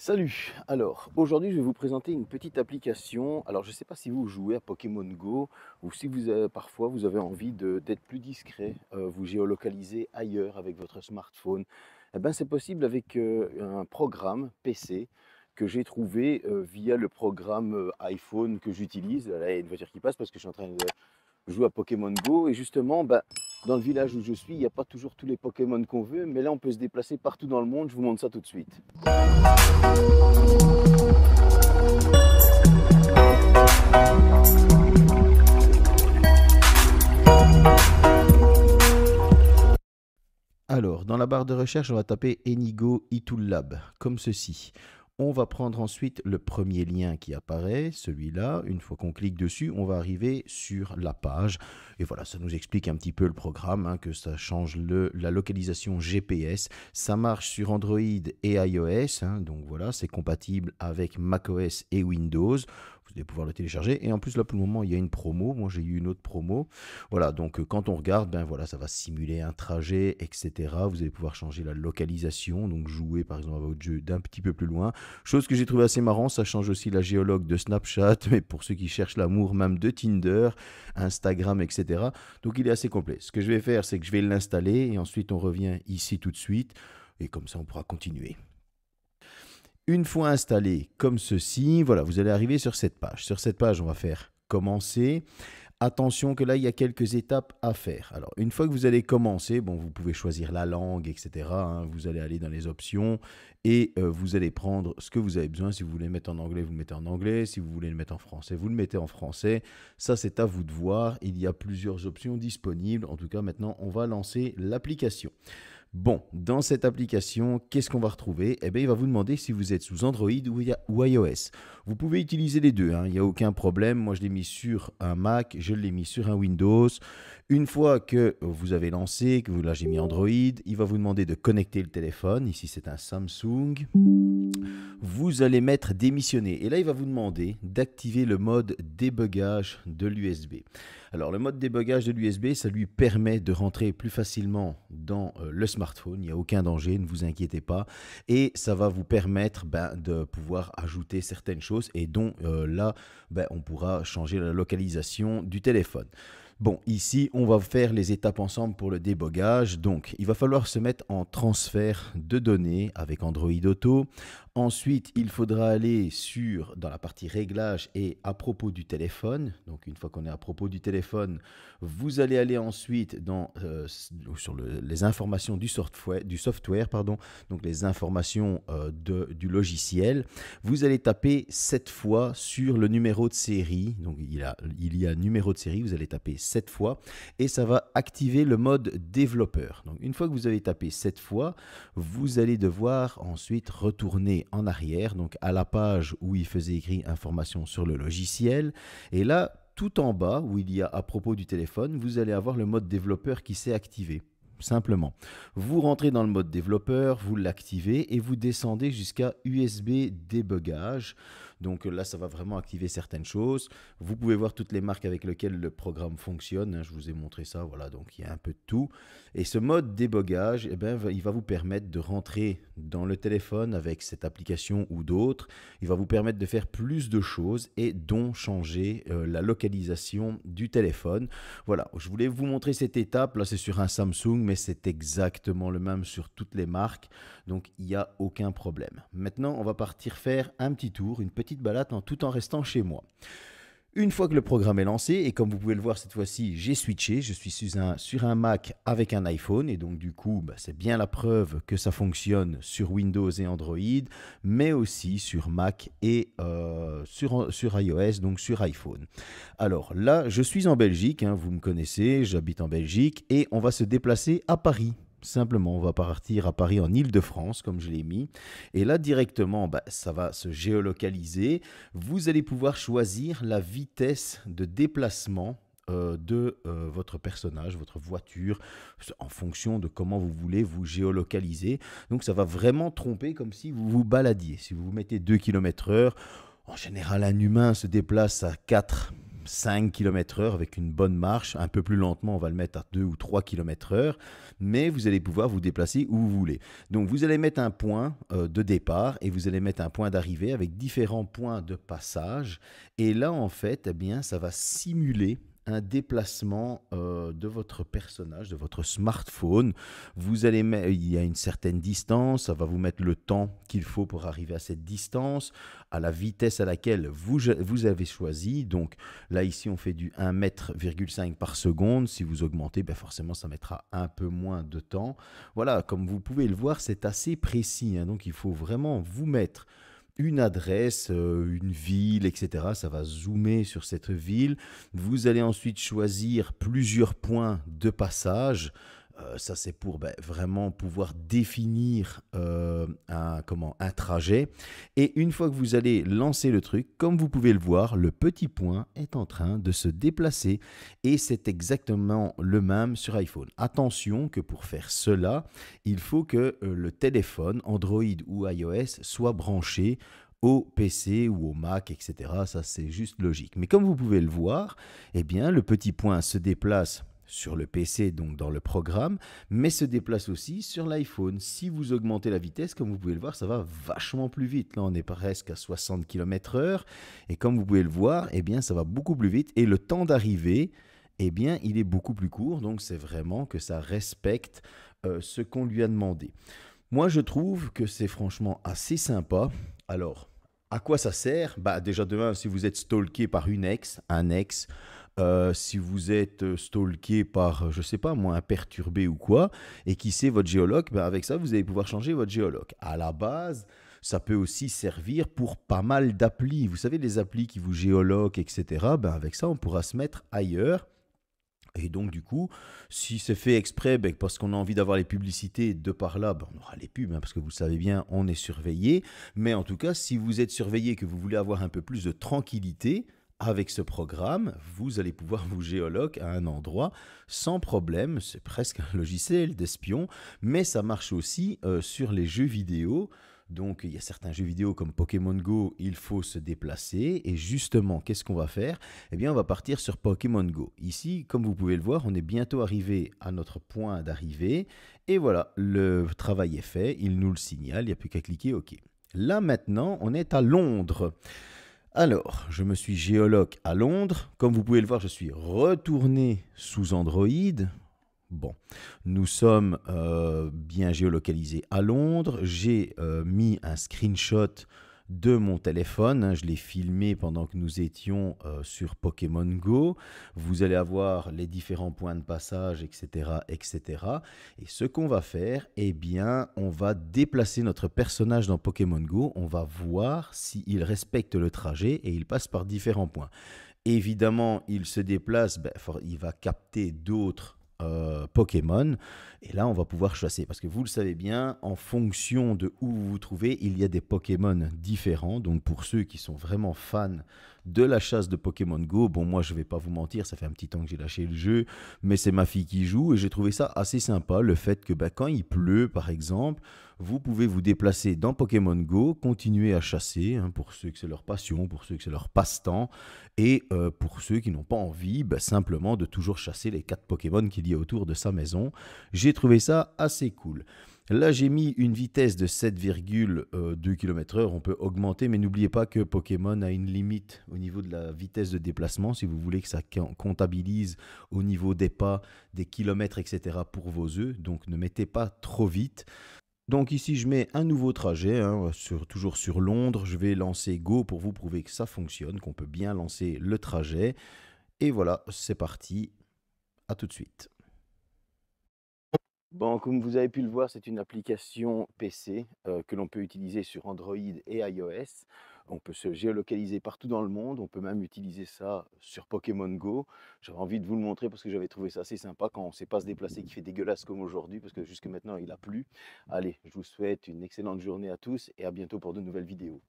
Salut Alors, aujourd'hui je vais vous présenter une petite application. Alors je ne sais pas si vous jouez à Pokémon Go ou si parfois vous avez envie d'être plus discret, euh, vous géolocaliser ailleurs avec votre smartphone. Eh ben, c'est possible avec euh, un programme PC que j'ai trouvé euh, via le programme iPhone que j'utilise. Là il y a une voiture qui passe parce que je suis en train de joue à Pokémon Go. Et justement, bah, dans le village où je suis, il n'y a pas toujours tous les Pokémon qu'on veut, mais là on peut se déplacer partout dans le monde, je vous montre ça tout de suite. Alors, dans la barre de recherche, on va taper Enigo Itool Lab, comme ceci. On va prendre ensuite le premier lien qui apparaît, celui-là. Une fois qu'on clique dessus, on va arriver sur la page. Et voilà, ça nous explique un petit peu le programme, hein, que ça change la localisation GPS. Ça marche sur Android et iOS. Hein, donc voilà, c'est compatible avec macOS et Windows vous allez pouvoir le télécharger. Et en plus, là, pour le moment, il y a une promo. Moi, j'ai eu une autre promo. Voilà, donc euh, quand on regarde, ben voilà, ça va simuler un trajet, etc. Vous allez pouvoir changer la localisation, donc jouer par exemple à votre jeu d'un petit peu plus loin. Chose que j'ai trouvé assez marrant, ça change aussi la géologue de Snapchat, mais pour ceux qui cherchent l'amour, même de Tinder, Instagram, etc. Donc il est assez complet. Ce que je vais faire, c'est que je vais l'installer et ensuite on revient ici tout de suite. Et comme ça, on pourra continuer. Une fois installé comme ceci, voilà, vous allez arriver sur cette page. Sur cette page, on va faire commencer. Attention que là, il y a quelques étapes à faire. Alors, une fois que vous allez commencer, bon, vous pouvez choisir la langue, etc. Hein, vous allez aller dans les options et euh, vous allez prendre ce que vous avez besoin. Si vous voulez le mettre en anglais, vous le mettez en anglais. Si vous voulez le mettre en français, vous le mettez en français. Ça, c'est à vous de voir. Il y a plusieurs options disponibles. En tout cas, maintenant, on va lancer l'application. Bon, dans cette application, qu'est-ce qu'on va retrouver Eh bien, il va vous demander si vous êtes sous Android ou iOS. Vous pouvez utiliser les deux, hein, il n'y a aucun problème. Moi, je l'ai mis sur un Mac, je l'ai mis sur un Windows. Une fois que vous avez lancé, que vous là j'ai mis Android, il va vous demander de connecter le téléphone. Ici, c'est un Samsung. Vous allez mettre démissionner. Et là, il va vous demander d'activer le mode débugage de l'USB. Alors le mode débogage de l'USB, ça lui permet de rentrer plus facilement dans euh, le smartphone, il n'y a aucun danger, ne vous inquiétez pas, et ça va vous permettre ben, de pouvoir ajouter certaines choses et dont euh, là, ben, on pourra changer la localisation du téléphone. Bon, ici, on va faire les étapes ensemble pour le débogage. Donc, il va falloir se mettre en transfert de données avec Android Auto. Ensuite, il faudra aller sur dans la partie réglage et à propos du téléphone. Donc une fois qu'on est à propos du téléphone, vous allez aller ensuite dans euh, sur les informations du software, du software pardon, donc les informations euh, du logiciel. Vous allez taper cette fois sur le numéro de série. Donc il, a, il y a numéro de série, vous allez taper cette fois et ça va activer le mode développeur. Donc une fois que vous avez tapé 7 fois, vous allez devoir ensuite retourner en arrière, donc à la page où il faisait écrit information sur le logiciel. Et là, tout en bas, où il y a à propos du téléphone, vous allez avoir le mode développeur qui s'est activé simplement. Vous rentrez dans le mode développeur, vous l'activez et vous descendez jusqu'à USB débugage donc euh, là, ça va vraiment activer certaines choses. Vous pouvez voir toutes les marques avec lesquelles le programme fonctionne. Hein. Je vous ai montré ça. Voilà, donc il y a un peu de tout. Et ce mode débogage, eh bien, il va vous permettre de rentrer dans le téléphone avec cette application ou d'autres. Il va vous permettre de faire plus de choses et dont changer euh, la localisation du téléphone. Voilà, je voulais vous montrer cette étape. Là, c'est sur un Samsung, mais c'est exactement le même sur toutes les marques. Donc, il n'y a aucun problème. Maintenant, on va partir faire un petit tour, une petite petite balade en, tout en restant chez moi. Une fois que le programme est lancé, et comme vous pouvez le voir cette fois-ci, j'ai switché, je suis sur un, Mac avec un iPhone, et donc du coup, bah, c'est bien la preuve que ça fonctionne sur Windows et Android, mais aussi sur Mac et euh, sur, sur, iOS, donc sur iPhone. Alors là, je suis en Belgique, hein, vous me connaissez, j'habite en Belgique, et on va se déplacer à Paris. Simplement, on va partir à Paris en Ile-de-France, comme je l'ai mis. Et là, directement, bah, ça va se géolocaliser. Vous allez pouvoir choisir la vitesse de déplacement euh, de euh, votre personnage, votre voiture, en fonction de comment vous voulez vous géolocaliser. Donc ça va vraiment tromper comme si vous vous baladiez. Si vous vous mettez 2 km heure, en général, un humain se déplace à 4 5 km heure avec une bonne marche. Un peu plus lentement, on va le mettre à 2 ou 3 km heure, mais vous allez pouvoir vous déplacer où vous voulez. Donc vous allez mettre un point euh, de départ et vous allez mettre un point d'arrivée avec différents points de passage. Et là, en fait, eh bien, ça va simuler un déplacement euh, de votre personnage, de votre smartphone. Vous allez il y a une certaine distance, ça va vous mettre le temps qu'il faut pour arriver à cette distance, à la vitesse à laquelle vous, vous avez choisi. Donc là, ici, on fait du 1 5 par seconde. Si vous augmentez, bien forcément, ça mettra un peu moins de temps. Voilà, comme vous pouvez le voir, c'est assez précis. Hein. donc il faut vraiment vous mettre une adresse, euh, une ville, etc. Ça va zoomer sur cette ville. Vous allez ensuite choisir plusieurs points de passage. Euh, ça, c'est pour ben, vraiment pouvoir définir euh, un, comment, un trajet. Et une fois que vous allez lancer le truc, comme vous pouvez le voir, le petit point est en train de se déplacer et c'est exactement le même sur iPhone. Attention que pour faire cela, il faut que euh, le téléphone Android ou iOS soit branché au PC ou au Mac, etc. Ça, c'est juste logique. Mais comme vous pouvez le voir, eh bien, le petit point se déplace sur le PC, donc dans le programme, mais se déplace aussi sur l'iPhone. Si vous augmentez la vitesse, comme vous pouvez le voir, ça va vachement plus vite. Là, on est presque à 60 km/h. Et comme vous pouvez le voir, eh bien, ça va beaucoup plus vite. Et le temps d'arrivée, eh bien, il est beaucoup plus court. Donc, c'est vraiment que ça respecte euh, ce qu'on lui a demandé. Moi, je trouve que c'est franchement assez sympa. Alors, à quoi ça sert Bah, déjà, demain, si vous êtes stalké par une ex, un ex, euh, si vous êtes euh, stalké par, euh, je sais pas moi, un perturbé ou quoi, et qui sait votre géologue, ben avec ça, vous allez pouvoir changer votre géologue. À la base, ça peut aussi servir pour pas mal d'applis. Vous savez, les applis qui vous géologuent, etc., ben avec ça, on pourra se mettre ailleurs. Et donc, du coup, si c'est fait exprès, ben, parce qu'on a envie d'avoir les publicités, de par là, ben, on aura les pubs, hein, parce que vous savez bien, on est surveillé. Mais en tout cas, si vous êtes surveillé et que vous voulez avoir un peu plus de tranquillité, avec ce programme, vous allez pouvoir vous géolocaliser à un endroit sans problème. C'est presque un logiciel d'espion, mais ça marche aussi euh, sur les jeux vidéo. Donc il y a certains jeux vidéo comme Pokémon Go, il faut se déplacer. Et justement, qu'est-ce qu'on va faire Eh bien, on va partir sur Pokémon Go. Ici, comme vous pouvez le voir, on est bientôt arrivé à notre point d'arrivée. Et voilà, le travail est fait, il nous le signale, il n'y a plus qu'à cliquer OK. Là maintenant, on est à Londres. Alors, je me suis géologue à Londres. Comme vous pouvez le voir, je suis retourné sous Android. Bon, nous sommes euh, bien géolocalisés à Londres. J'ai euh, mis un screenshot de mon téléphone. Hein, je l'ai filmé pendant que nous étions euh, sur Pokémon Go. Vous allez avoir les différents points de passage, etc., etc. Et ce qu'on va faire, eh bien, on va déplacer notre personnage dans Pokémon Go. On va voir s'il respecte le trajet et il passe par différents points. Évidemment, il se déplace, ben, il va capter d'autres euh, Pokémon. Et là, on va pouvoir chasser. Parce que vous le savez bien, en fonction de où vous vous trouvez, il y a des Pokémon différents. Donc pour ceux qui sont vraiment fans de la chasse de Pokémon Go. Bon, moi, je vais pas vous mentir, ça fait un petit temps que j'ai lâché le jeu, mais c'est ma fille qui joue et j'ai trouvé ça assez sympa, le fait que bah, quand il pleut, par exemple, vous pouvez vous déplacer dans Pokémon Go, continuer à chasser, hein, pour ceux que c'est leur passion, pour ceux que c'est leur passe-temps, et euh, pour ceux qui n'ont pas envie, bah, simplement de toujours chasser les quatre Pokémon qu'il y a autour de sa maison. J'ai trouvé ça assez cool. Là, j'ai mis une vitesse de 7,2 euh, km/h. On peut augmenter, mais n'oubliez pas que Pokémon a une limite au niveau de la vitesse de déplacement. Si vous voulez que ça comptabilise au niveau des pas, des kilomètres, etc. pour vos œufs, donc ne mettez pas trop vite. Donc ici, je mets un nouveau trajet, hein, toujours sur Londres. Je vais lancer Go pour vous prouver que ça fonctionne, qu'on peut bien lancer le trajet. Et voilà, c'est parti. À tout de suite. Bon, comme vous avez pu le voir, c'est une application PC euh, que l'on peut utiliser sur Android et iOS. On peut se géolocaliser partout dans le monde. On peut même utiliser ça sur Pokémon Go. J'avais envie de vous le montrer parce que j'avais trouvé ça assez sympa quand on ne sait pas se déplacer, qui fait dégueulasse comme aujourd'hui, parce que jusque maintenant, il a plu. Allez, je vous souhaite une excellente journée à tous et à bientôt pour de nouvelles vidéos.